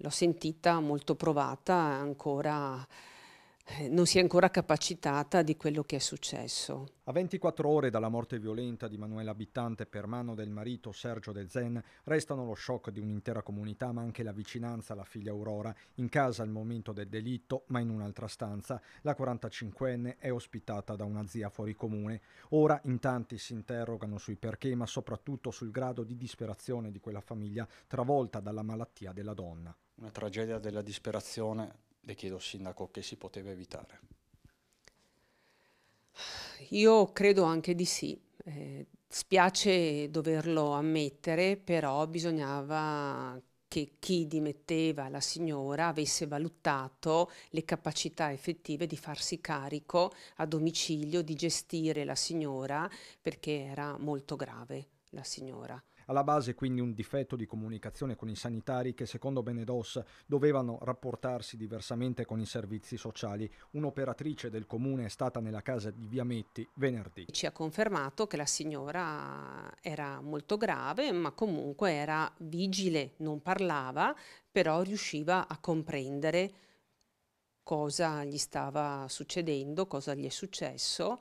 L'ho sentita molto provata ancora eh, non si è ancora capacitata di quello che è successo. A 24 ore dalla morte violenta di Manuela Abitante per mano del marito Sergio De Zen restano lo shock di un'intera comunità ma anche la vicinanza alla figlia Aurora, in casa al momento del delitto ma in un'altra stanza. La 45enne è ospitata da una zia fuori comune. Ora in tanti si interrogano sui perché ma soprattutto sul grado di disperazione di quella famiglia travolta dalla malattia della donna. Una tragedia della disperazione le chiedo, Sindaco, che si poteva evitare? Io credo anche di sì. Eh, spiace doverlo ammettere, però bisognava che chi dimetteva la signora avesse valutato le capacità effettive di farsi carico a domicilio di gestire la signora perché era molto grave la signora. Alla base quindi un difetto di comunicazione con i sanitari che secondo Benedos dovevano rapportarsi diversamente con i servizi sociali. Un'operatrice del comune è stata nella casa di Viametti venerdì. Ci ha confermato che la signora era molto grave ma comunque era vigile, non parlava, però riusciva a comprendere cosa gli stava succedendo, cosa gli è successo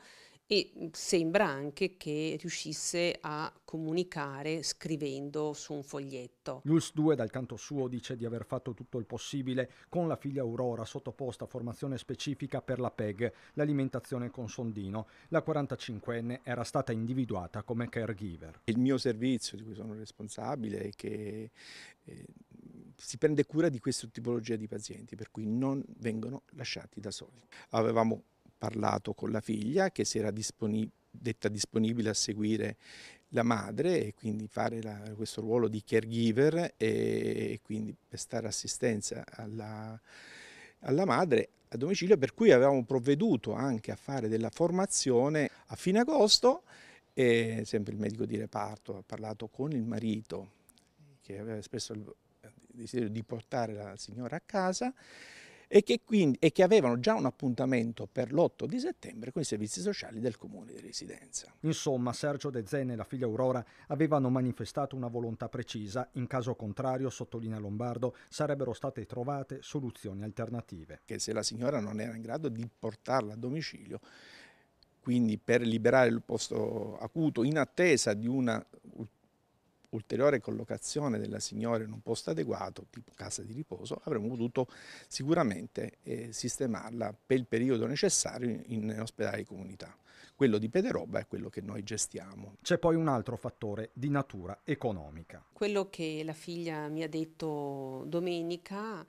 e mhmm, sembra anche che riuscisse a comunicare scrivendo su un foglietto. Jules 2 dal canto suo dice di aver fatto tutto il possibile con la figlia Aurora sottoposta a formazione specifica per la PEG, l'alimentazione con sondino. La 45enne era stata individuata come caregiver. Il mio servizio di cui sono responsabile è che eh, si prende cura di questa tipologia di pazienti, per cui non vengono lasciati da soli. Avevamo parlato con la figlia che si era disponib detta disponibile a seguire la madre e quindi fare la, questo ruolo di caregiver e, e quindi prestare assistenza alla, alla madre a domicilio per cui avevamo provveduto anche a fare della formazione a fine agosto e sempre il medico di reparto ha parlato con il marito che aveva espresso il eh, desiderio di portare la signora a casa e che, quindi, e che avevano già un appuntamento per l'8 di settembre con i servizi sociali del comune di residenza. Insomma, Sergio De Zen e la figlia Aurora avevano manifestato una volontà precisa, in caso contrario, sottolinea Lombardo, sarebbero state trovate soluzioni alternative. Che se la signora non era in grado di portarla a domicilio, quindi per liberare il posto acuto in attesa di una ulteriore collocazione della signora in un posto adeguato, tipo casa di riposo, avremmo potuto sicuramente eh, sistemarla per il periodo necessario in, in ospedale di comunità. Quello di Pederoba è quello che noi gestiamo. C'è poi un altro fattore di natura economica. Quello che la figlia mi ha detto domenica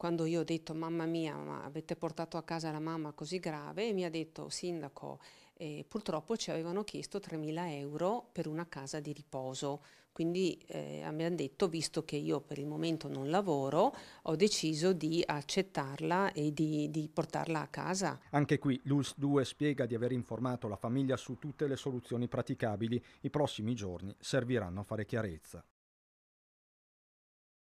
quando io ho detto mamma mia, ma avete portato a casa la mamma così grave, e mi ha detto sindaco, eh, purtroppo ci avevano chiesto 3.000 euro per una casa di riposo, quindi eh, mi hanno detto, visto che io per il momento non lavoro, ho deciso di accettarla e di, di portarla a casa. Anche qui l'ULS 2 spiega di aver informato la famiglia su tutte le soluzioni praticabili, i prossimi giorni serviranno a fare chiarezza.